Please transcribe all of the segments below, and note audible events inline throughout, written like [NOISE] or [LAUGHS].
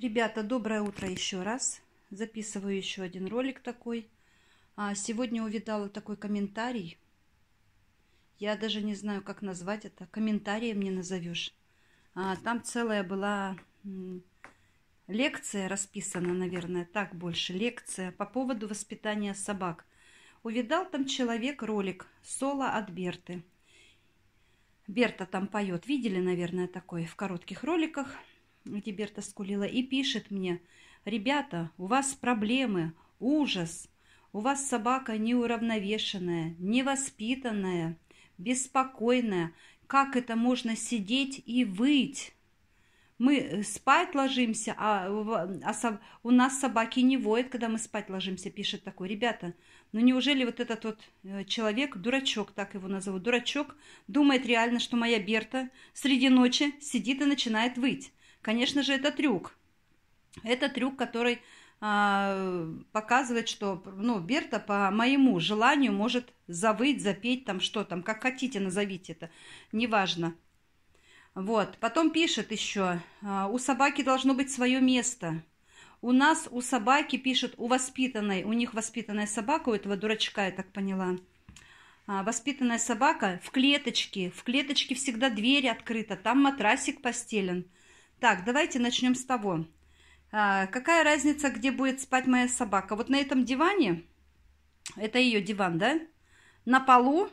Ребята, доброе утро еще раз. Записываю еще один ролик такой. А, сегодня увидала такой комментарий. Я даже не знаю, как назвать это. Комментарием не назовешь. А, там целая была лекция расписана, наверное, так больше, лекция по поводу воспитания собак. Увидал там человек ролик «Соло от Берты». Берта там поет. Видели, наверное, такой в коротких роликах – Альтиберта скулила, и пишет мне, «Ребята, у вас проблемы, ужас, у вас собака неуравновешенная, невоспитанная, беспокойная. Как это можно сидеть и выть?» мы э, спать ложимся, а, а со, у нас собаки не воют, когда мы спать ложимся, пишет такой. Ребята, ну неужели вот этот вот э, человек, дурачок, так его назову, дурачок, думает реально, что моя Берта среди ночи сидит и начинает выть? Конечно же, это трюк. Это трюк, который э, показывает, что ну, Берта по моему желанию может завыть, запеть там что там, как хотите назовите это, неважно. Вот, потом пишет еще, а, у собаки должно быть свое место. У нас, у собаки, пишет, у воспитанной, у них воспитанная собака, у этого дурачка, я так поняла, а, воспитанная собака в клеточке. В клеточке всегда дверь открыта, там матрасик постелен. Так, давайте начнем с того. А, какая разница, где будет спать моя собака? Вот на этом диване, это ее диван, да? На полу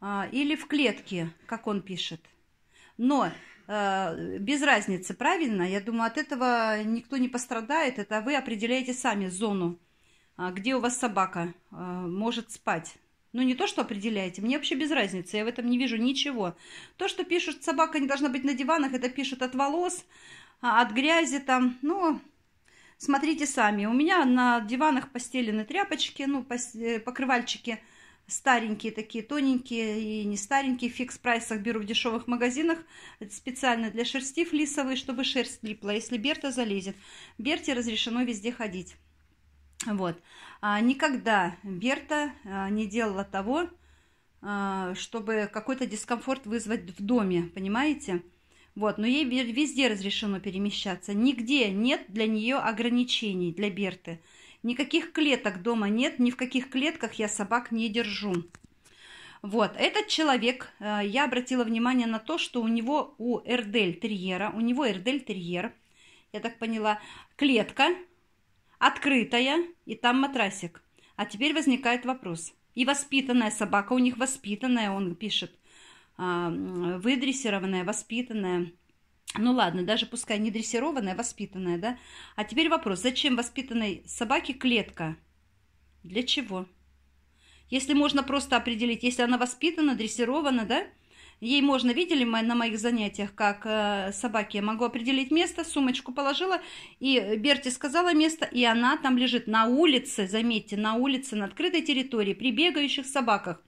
а, или в клетке, как он пишет. Но э, без разницы, правильно? Я думаю, от этого никто не пострадает. Это вы определяете сами зону, а, где у вас собака э, может спать. Ну, не то, что определяете. Мне вообще без разницы. Я в этом не вижу ничего. То, что пишут, собака не должна быть на диванах, это пишут от волос, а, от грязи там. Ну, смотрите сами. У меня на диванах постелены тряпочки, ну, э, покрывальчики старенькие такие, тоненькие и не старенькие. В фикс-прайсах беру в дешевых магазинах. Это специально для шерсти флисовые, чтобы шерсть липла, если Берта залезет. Берте разрешено везде ходить. Вот. А никогда Берта а, не делала того, а, чтобы какой-то дискомфорт вызвать в доме, понимаете? Вот, но ей везде разрешено перемещаться. Нигде нет для нее ограничений, для Берты. Никаких клеток дома нет, ни в каких клетках я собак не держу. Вот, этот человек, а, я обратила внимание на то, что у него, у Эрдель Терьера, у него Эрдель Терьер, я так поняла, клетка – открытая, и там матрасик. А теперь возникает вопрос. И воспитанная собака у них воспитанная, он пишет. А, выдрессированная, воспитанная. Ну ладно, даже пускай не дрессированная, воспитанная, да? А теперь вопрос, зачем воспитанной собаке клетка? Для чего? Если можно просто определить, если она воспитана, дрессирована, да? Ей можно, видели мы на моих занятиях, как э, собаке я могу определить место, сумочку положила, и Берти сказала место, и она там лежит на улице, заметьте, на улице, на открытой территории, при бегающих собаках.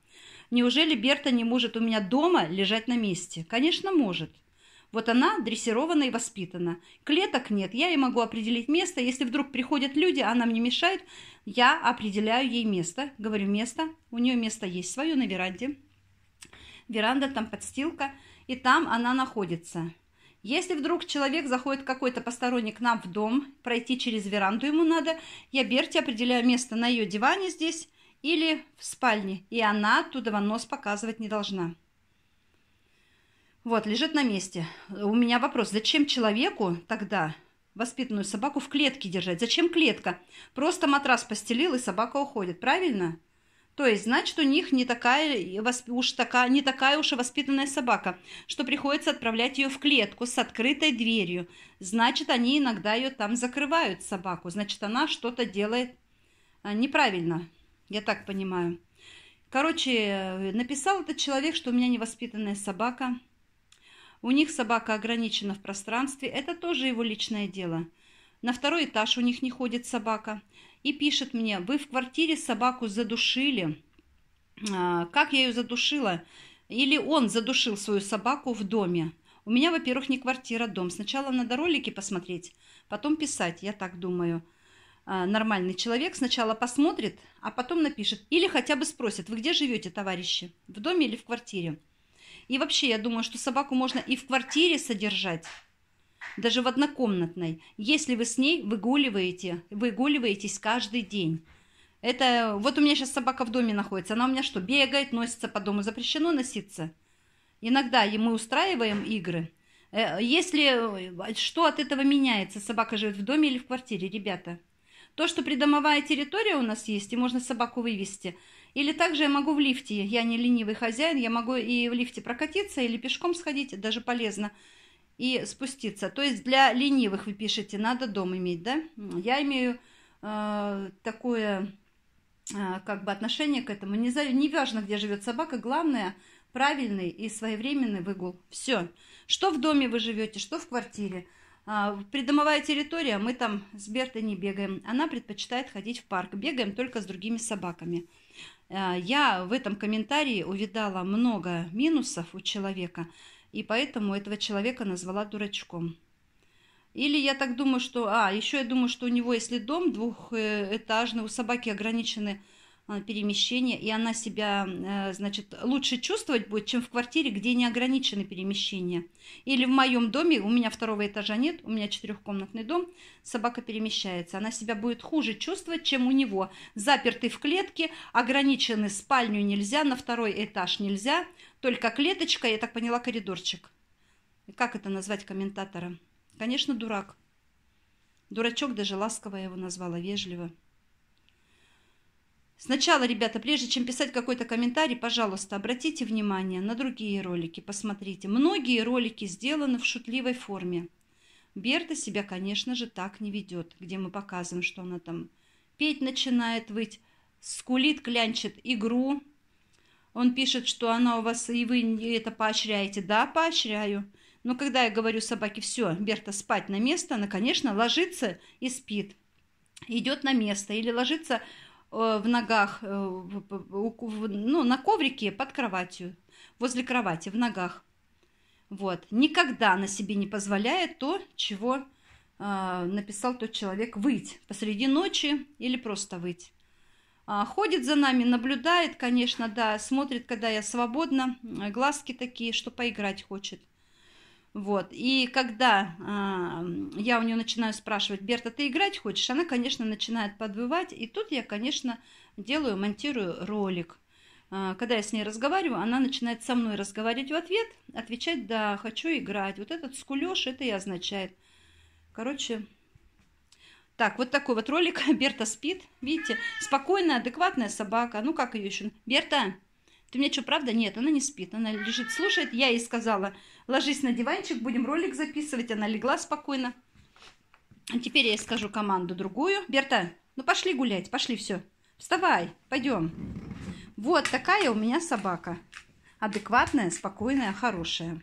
Неужели Берта не может у меня дома лежать на месте? Конечно, может. Вот она дрессирована и воспитана. Клеток нет, я ей могу определить место. Если вдруг приходят люди, она мне мешает, я определяю ей место. Говорю, место. У нее место есть свое на веранде веранда, там подстилка, и там она находится. Если вдруг человек заходит какой-то посторонний к нам в дом, пройти через веранду ему надо, я Берти определяю место на ее диване здесь или в спальне, и она оттуда нос показывать не должна. Вот, лежит на месте. У меня вопрос, зачем человеку тогда воспитанную собаку в клетке держать? Зачем клетка? Просто матрас постелил, и собака уходит, правильно? Правильно. То есть, значит, у них не такая, э, уж такая, не такая уж и воспитанная собака, что приходится отправлять ее в клетку с открытой дверью. Значит, они иногда ее там закрывают, собаку. Значит, она что-то делает а, неправильно, я так понимаю. Короче, э, написал этот человек, что у меня невоспитанная собака. У них собака ограничена в пространстве. Это тоже его личное дело. На второй этаж у них не ходит собака и пишет мне, вы в квартире собаку задушили. А, как я ее задушила? Или он задушил свою собаку в доме? У меня, во-первых, не квартира, дом. Сначала надо ролики посмотреть, потом писать, я так думаю. А, нормальный человек сначала посмотрит, а потом напишет. Или хотя бы спросит, вы где живете, товарищи? В доме или в квартире? И вообще, я думаю, что собаку можно и в квартире содержать, даже в однокомнатной, если вы с ней выгуливаете, выгуливаетесь каждый день. Это вот у меня сейчас собака в доме находится. Она у меня что, бегает, носится по дому, запрещено носиться. Иногда мы устраиваем игры. Э, если э, что от этого меняется, собака живет в доме или в квартире, ребята. То, что придомовая территория у нас есть, и можно собаку вывести. Или также я могу в лифте, я не ленивый хозяин, я могу и в лифте прокатиться, или пешком сходить, даже полезно и спуститься. То есть для ленивых вы пишете, надо дом иметь, да? Я имею э, такое э, как бы отношение к этому. Не, не важно, где живет собака, главное правильный и своевременный выгул. Все. Что в доме вы живете, что в квартире. Э, придомовая территория, мы там с Бертой не бегаем. Она предпочитает ходить в парк. Бегаем только с другими собаками. Э, я в этом комментарии увидала много минусов у человека – и поэтому этого человека назвала дурачком. Или я так думаю, что... А, еще я думаю, что у него, если дом двухэтажный, у собаки ограничены а, перемещения, и она себя, э, значит, лучше чувствовать будет, чем в квартире, где не ограничены перемещения. Или в моем доме, у меня второго этажа нет, у меня четырехкомнатный дом, собака перемещается. Она себя будет хуже чувствовать, чем у него. Запертый в клетке, ограничены спальню нельзя, на второй этаж нельзя, только клеточка, я так поняла, коридорчик. И Как это назвать комментатора? Конечно, дурак. Дурачок даже ласково его назвала, вежливо. Сначала, ребята, прежде чем писать какой-то комментарий, пожалуйста, обратите внимание на другие ролики, посмотрите. Многие ролики сделаны в шутливой форме. Берта себя, конечно же, так не ведет, где мы показываем, что она там петь начинает, выть, скулит, клянчит игру, он пишет, что она у вас, и вы это поощряете. Да, поощряю. Но когда я говорю собаке, все, Берта, спать на место, она, конечно, ложится и спит. Идет на место или ложится э, в ногах, э, ну, на коврике под кроватью, возле кровати, в ногах. Вот. Никогда она себе не позволяет то, чего э, написал тот человек, выйти посреди ночи или просто выйти. А, ходит за нами, наблюдает, конечно, да, смотрит, когда я свободна, глазки такие, что поиграть хочет. Вот. И когда э, я у нее начинаю спрашивать, Берта, ты играть хочешь? Она, конечно, начинает подвывать. И тут я, конечно, делаю, монтирую ролик. Э, когда я с ней разговариваю, она начинает со мной разговаривать в ответ, отвечать, да, хочу играть. Вот этот скулеж, это и означает. Короче, так, вот такой вот ролик. [LAUGHS] Берта спит. Видите, спокойная, адекватная собака. Ну, как ее еще? Берта, ты мне что, правда? Нет, она не спит. Она лежит, слушает. Я ей сказала, ложись на диванчик, будем ролик записывать. Она легла спокойно. А теперь я ей скажу команду другую. Берта, ну пошли гулять, пошли, все. Вставай, пойдем. Вот такая у меня собака. Адекватная, спокойная, хорошая.